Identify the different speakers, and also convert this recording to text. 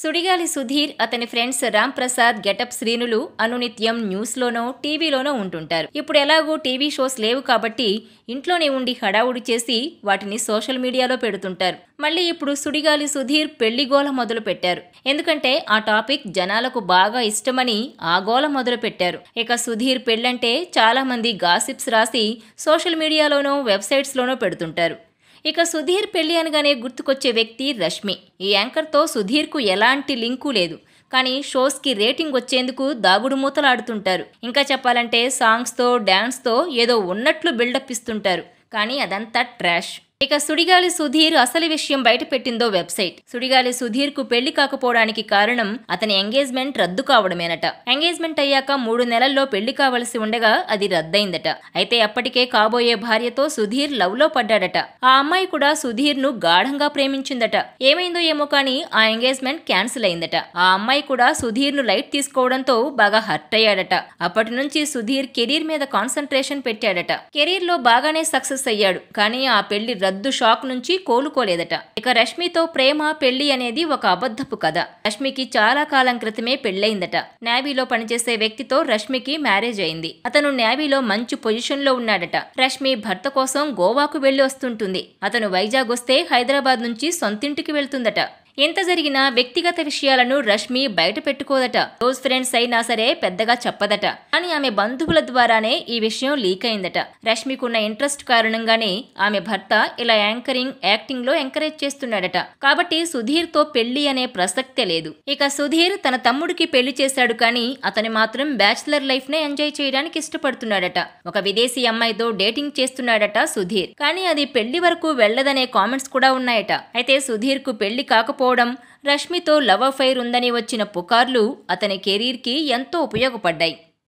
Speaker 1: సుడిగాలి సుధీర్ అతని friends Ram Prasad getup శ్రీనులు అనునిత్యం న్యూస్లోనో టీవీలోనో ఉంటుంటారు ఇప్పుడు ఎలాగో టీవీ షోస్ లేవు కాబట్టి ఇంట్లోనే ఉండి హడావుడి చేసి వాటిని సోషల్ మీడియాలో పెడుతుంటారు మళ్ళీ ఇప్పుడు సుడిగాలి సుధీర్ పెళ్లి గోల మొదలు పెట్టారు ఎందుకంటే ఆ టాపిక్ జనాలకు బాగా ఇష్టమని ఆ గోల మొదలు పెట్టారు ఇక సుధీర్ పెళ్ళంటే చాలా మంది గాసిప్స్ రాసి సోషల్ మీడియాలోనో వెబ్సైట్స్లోనో పెడుతుంటారు ఇక సుధీర్ పెళ్లి అనగానే గుర్తుకొచ్చే వ్యక్తి రష్మి ఈ యాంకర్తో సుధీర్కు ఎలాంటి లింకు లేదు కానీ షోస్కి రేటింగ్ వచ్చేందుకు దాగుడు మూతలాడుతుంటారు ఇంకా చెప్పాలంటే సాంగ్స్తో డ్యాన్స్తో ఏదో ఉన్నట్లు బిల్డప్ ఇస్తుంటారు కానీ అదంతా ట్రాష్ ఇక సుడిగాలి సుధీర్ అసలు విషయం బయటపెట్టిందో వెబ్సైట్ సుడిగాలి సుధీర్ కు పెళ్లి కాకపోవడానికి కారణం అతని ఎంగేజ్మెంట్ రద్దు కావడమేనట ఎంగేజ్మెంట్ అయ్యాక మూడు నెలల్లో పెళ్లి కావలసి ఉండగా అది రద్దయిందట అయితే అప్పటికే కాబోయే భార్యతో సుధీర్ లవ్ లో పడ్డాడట ఆ అమ్మాయి కూడా సుధీర్ ను గాఢంగా ప్రేమించిందట ఏమైందో ఏమో కానీ ఆ ఎంగేజ్మెంట్ క్యాన్సిల్ అయిందట ఆ అమ్మాయి కూడా సుధీర్ ను లైట్ తీసుకోవడంతో బాగా హర్ట్ అయ్యాడట అప్పటి నుంచి సుధీర్ కెరీర్ మీద కాన్సన్ట్రేషన్ పెట్టాడట కెరీర్ లో బాగానే సక్సెస్ అయ్యాడు కానీ ఆ పెళ్లి రద్దు షాక్ నుంచి కోలుకోలేదట ఇక రష్మితో ప్రేమ పెళ్లి అనేది ఒక అబద్ధపు కథ రష్మికి చాలా కాలం క్రితమే పెళ్లైందట నేవీలో పనిచేసే వ్యక్తితో రష్మికి మ్యారేజ్ అయింది అతను నేవీలో మంచి పొజిషన్ లో ఉన్నాడట రష్మి భర్త కోసం గోవాకు వెళ్లి వస్తుంటుంది అతను వైజాగ్ వస్తే హైదరాబాద్ నుంచి సొంతింటికి వెళ్తుందట ఎంత జరిగినా వ్యక్తిగత విషయాలను రష్మి బయట పెట్టుకోదట క్లోజ్ ఫ్రెండ్స్ అయినా సరే పెద్దగా చెప్పదట కానీ ఆమె బంధువుల ద్వారానే ఈ విషయం లీక్ అయిందట రష్మికున్న ఇంట్రెస్ట్ కారణంగానే ఆమె భర్త ఇలా యాంకరింగ్ యాక్టింగ్ లో ఎంకరేజ్ చేస్తున్నాడట కాబట్టి సుధీర్ తో పెళ్లి అనే ప్రసక్తే లేదు ఇక సుధీర్ తన తమ్ముడికి పెళ్లి చేశాడు కానీ అతని మాత్రం బ్యాచిలర్ లైఫ్ నే ఎంజాయ్ చేయడానికి ఇష్టపడుతున్నాడట ఒక విదేశీ అమ్మాయితో డేటింగ్ చేస్తున్నాడట సుధీర్ కానీ అది పెళ్లి వరకు వెళ్లదనే కామెంట్స్ కూడా ఉన్నాయట అయితే సుధీర్ కు పెళ్లి కాకపో పోవడం రష్మితో లవ్ అఫైర్ ఉందని వచ్చిన పుకార్లు అతని కెరీర్కి ఎంతో ఉపయోగపడ్డాయి